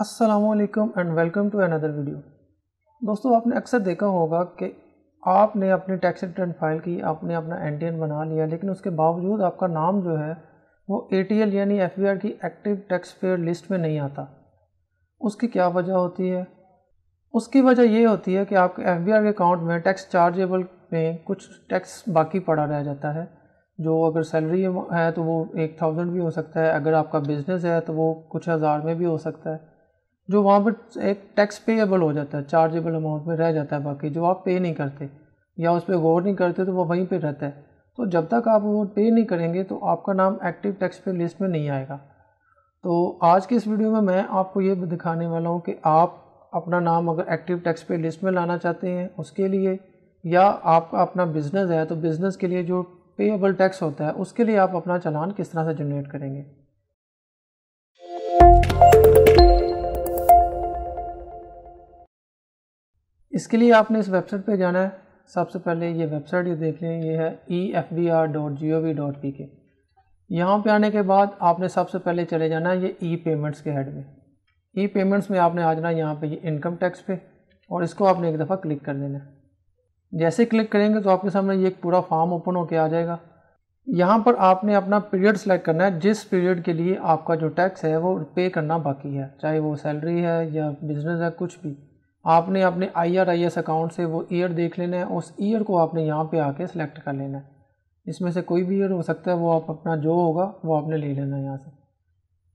असलकम and welcome to another video दोस्तों आपने अक्सर देखा होगा कि आपने अपनी टैक्स रिटर्न फाइल की आपने अपना एन बना लिया लेकिन उसके बावजूद आपका नाम जो है वो ए यानी एफ की एक्टिव टैक्स पेयर लिस्ट में नहीं आता उसकी क्या वजह होती है उसकी वजह ये होती है कि आपके एफ के अकाउंट में टैक्स चार्जेबल में कुछ टैक्स बाकी पड़ा रह जाता है जो अगर सैलरी है तो वो एक थाउजेंड भी हो सकता है अगर आपका बिज़नेस है तो वो कुछ हज़ार में भी हो सकता है जो वहाँ पर एक टैक्स पेएबल हो जाता है चार्जेबल अमाउंट में रह जाता है बाकी जो आप पे नहीं करते या उस पर गौर नहीं करते तो वो वहीं पे रहता है तो जब तक आप वो पे नहीं करेंगे तो आपका नाम एक्टिव टैक्स पे लिस्ट में नहीं आएगा तो आज की इस वीडियो में मैं आपको ये दिखाने वाला हूँ कि आप अपना नाम अगर एक्टिव टैक्स पे लिस्ट में लाना चाहते हैं उसके लिए या आपका अपना बिज़नेस है तो बिज़नेस के लिए जो पेएबल टैक्स होता है उसके लिए आप अपना चालान किस तरह से जनरेट करेंगे इसके लिए आपने इस वेबसाइट पे जाना है सबसे पहले ये वेबसाइट ये देख लें ये है E F B R dot G O V dot P K यहाँ पर आने के बाद आपने सबसे पहले चले जाना है ये ई पेमेंट्स के हेड में ई पेमेंट्स में आपने आ जाना है यहाँ पर ये इनकम टैक्स पे और इसको आपने एक दफ़ा क्लिक कर देना है जैसे क्लिक करेंगे तो आपके सामने ये एक पूरा फॉर्म ओपन होकर आ जाएगा यहाँ पर आपने अपना पीरियड सेलेक्ट करना है जिस पीरियड के लिए आपका जो टैक्स है वो पे करना बाकी है चाहे वो सैलरी है या बिजनेस है कुछ भी आपने अपने I R I S account से वो ईयर देख लेना है उस ईयर को आपने यहाँ पे आके सिलेक्ट कर लेना है इसमें से कोई भी ईयर हो सकता है वो आप अपना जो होगा वो आपने ले लेना है यहाँ से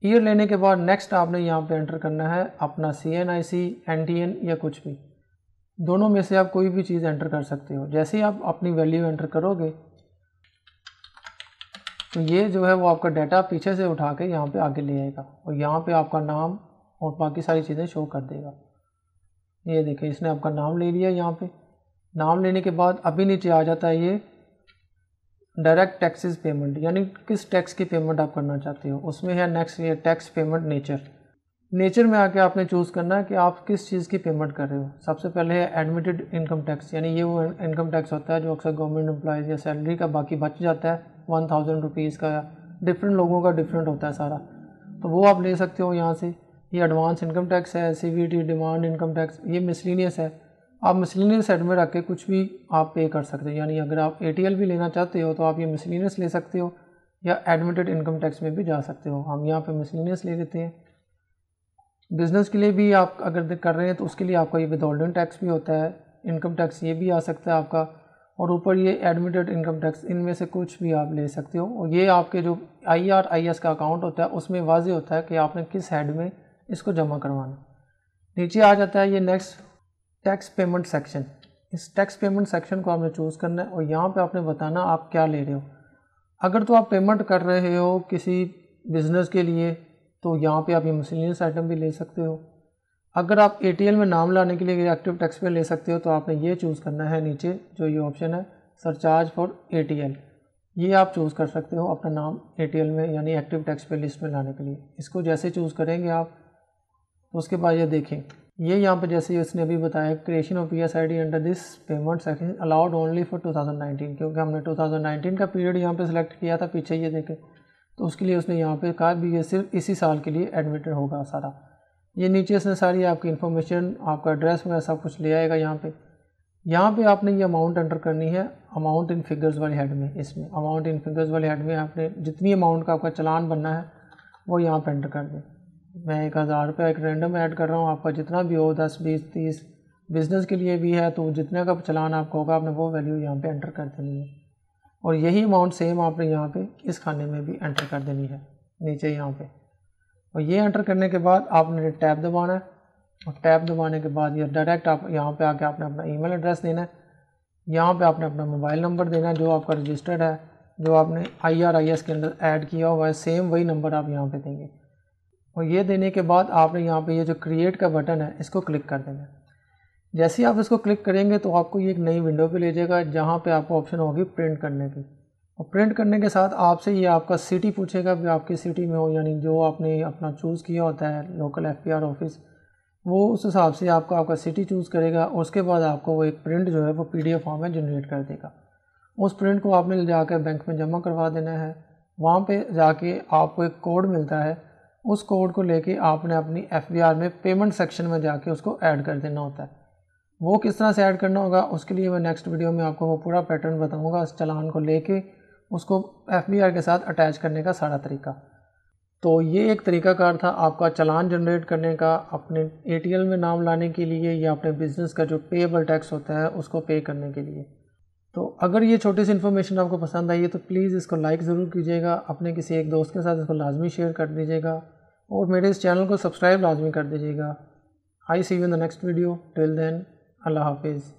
ईयर लेने के बाद नेक्स्ट आपने यहाँ पे एंटर करना है अपना C N I C N T N या कुछ भी दोनों में से आप कोई भी चीज़ एंटर कर सकते हो जैसे ही आप अपनी वैल्यू एंटर करोगे तो ये जो है वो आपका डाटा पीछे से उठा के यहाँ पे आगे ले आएगा और यहाँ पे आपका नाम और बाकी सारी चीज़ें शो कर देगा ये देखिए इसने आपका नाम ले लिया यहाँ पे नाम लेने के बाद अभी नीचे आ जाता है ये डायरेक्ट टैक्सेस पेमेंट यानी किस टैक्स की पेमेंट आप करना चाहते हो उसमें है नेक्स्ट ये टैक्स पेमेंट नेचर नेचर में आके आपने चूज़ करना है कि आप किस चीज़ की पेमेंट कर रहे हो सबसे पहले है एडमिटेड इनकम टैक्स यानी ये वो इनकम टैक्स होता है जो अक्सर गवर्नमेंट एम्प्लॉज या सैलरी का बाकी बच जाता है वन थाउजेंड रुपीज़ का डिफरेंट लोगों का डिफरेंट होता है सारा तो वो आप ले सकते हो यहाँ से ये एडवांस इनकम टैक्स है सी डिमांड इनकम टैक्स ये मिसलिनियस है आप मिसलिनियस हेड में रख के कुछ भी आप पे कर सकते हो यानी अगर आप ए भी लेना चाहते हो तो आप ये मिसलिनियस ले सकते हो या एडमिटेड इनकम टैक्स में भी जा सकते हो हम यहाँ पे मिसलिनियस ले लेते हैं बिज़नेस के लिए भी आप अगर कर रहे हैं तो उसके लिए आपका ये विदहोल्डन टैक्स भी होता है इनकम टैक्स ये भी आ सकता है आपका और ऊपर ये एडमिटेड इनकम टैक्स इनमें से कुछ भी आप ले सकते हो और ये आपके जो आई आर आई एस का अकाउंट होता है उसमें वाजे होता है कि आपने किस हेड में इसको जमा करवाना नीचे आ जाता है ये नेक्स्ट टैक्स पेमेंट सेक्शन इस टैक्स पेमेंट सेक्शन को आपने चूज़ करना है और यहाँ पे आपने बताना आप क्या ले रहे हो अगर तो आप पेमेंट कर रहे हो किसी बिज़नेस के लिए तो यहाँ पे आप ये मसलिनियस आइटम भी ले सकते हो अगर आप ए में नाम लाने के लिए एक्टिव टैक्स पे ले सकते हो तो आपने ये चूज़ करना है नीचे जो ये ऑप्शन है सरचार्ज फॉर ए ये आप चूज़ कर सकते हो अपना नाम ए में यानी एक्टिव टैक्स पे लिस्ट में लाने के लिए इसको जैसे चूज़ करेंगे आप उसके बाद ये देखें ये यहाँ पर जैसे उसने अभी बताया creation of P S I D under this payment section allowed only for 2019 क्योंकि हमने 2019 का पीरियड यहाँ पे सेलेक्ट किया था पीछे ये देखें तो उसके लिए उसने यहाँ पे कहा भी ये सिर्फ इसी साल के लिए एडमिटेड होगा सारा ये नीचे इसने सारी आपकी इन्फॉर्मेशन आपका एड्रेस वगैरह सब कुछ ले आएगा यहाँ पर यहाँ पर आपने ये अमाउंट एंटर करनी है अमाउंट इन फिगर्स वाले हेड में इसमें अमाउंट इन फिगर्स वाले हेड में आपने जितनी अमाउंट का आपका चलान बनना है वो यहाँ पर एंटर कर दें मैं एक हज़ार रुपया एक रैंडम ऐड कर रहा हूँ आपका जितना भी हो दस बीस तीस बिज़नेस के लिए भी है तो जितने का चलान आपका होगा आपने वो वैल्यू यहाँ पे एंटर कर देनी है और यही अमाउंट सेम आपने यहाँ पे इस खाने में भी एंटर कर देनी है नीचे यहाँ पे और ये एंटर करने के बाद आपने टैब दबाना है और टैब दबाने के बाद या डायरेक्ट आप यहाँ पर आके आपने अपना ई एड्रेस देना है यहाँ पर आपने अपना मोबाइल नंबर देना है जो आपका रजिस्टर्ड है जो आपने आई के अंदर ऐड किया हुआ है सेम वही नंबर आप यहाँ पर देंगे और ये देने के बाद आपने यहाँ पे ये जो क्रिएट का बटन है इसको क्लिक कर देना जैसे ही आप इसको क्लिक करेंगे तो आपको ये एक नई विंडो पे ले जाएगा जहाँ पे आपको ऑप्शन होगी प्रिंट करने की और प्रिंट करने के साथ आपसे ये आपका सिटी पूछेगा भी आपकी सिटी में हो यानी जो आपने अपना चूज़ किया होता है लोकल एफ ऑफिस वो उस हिसाब से आपको आपका सिटी चूज़ करेगा उसके बाद आपको वो एक प्रिंट जो है वो पी फॉर्म में जनरेट कर देगा उस प्रिंट को आपने ले जाकर बैंक में जमा करवा देना है वहाँ पर जाके आपको एक कोड मिलता है उस कोड को लेके आपने अपनी एफ में पेमेंट सेक्शन में जाके उसको ऐड कर देना होता है वो किस तरह से ऐड करना होगा उसके लिए मैं नेक्स्ट वीडियो में आपको वो पूरा पैटर्न बताऊंगा उस चलान को लेके उसको एफ के साथ अटैच करने का सारा तरीका तो ये एक तरीकाकार था आपका चलान जनरेट करने का अपने ए में नाम लाने के लिए या अपने बिज़नेस का जो पेएबल टैक्स होता है उसको पे करने के लिए तो अगर ये छोटी सी इन्फॉर्मेशन आपको पसंद आई है तो प्लीज़ इसको लाइक ज़रूर कीजिएगा अपने किसी एक दोस्त के साथ इसको लाजमी शेयर कर दीजिएगा और मेरे इस चैनल को सब्सक्राइब लाजमी कर दीजिएगा I see you in the next video till then अल्लाह हाफिज़